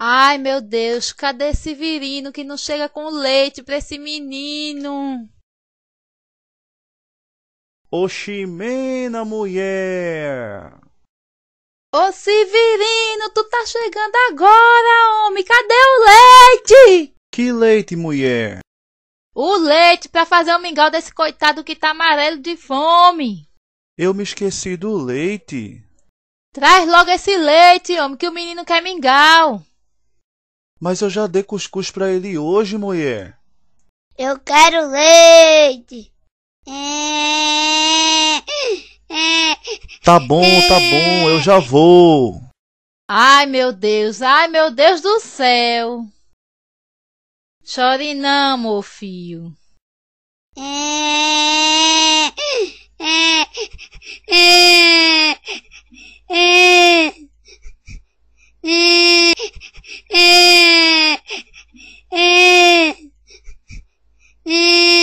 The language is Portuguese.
Ai, meu Deus, cadê esse virino que não chega com leite para esse menino? Oximena, mulher! Ô Severino, tu tá chegando agora, homem! Cadê o leite? Que leite, mulher? O leite para fazer o mingau desse coitado que tá amarelo de fome. Eu me esqueci do leite. Traz logo esse leite, homem, que o menino quer mingau. Mas eu já dei cuscuz para ele hoje, mulher. Eu quero leite. Tá bom, tá bom, eu já vou. Ai, meu Deus, ai, meu Deus do céu. Chore não, meu filho. É... E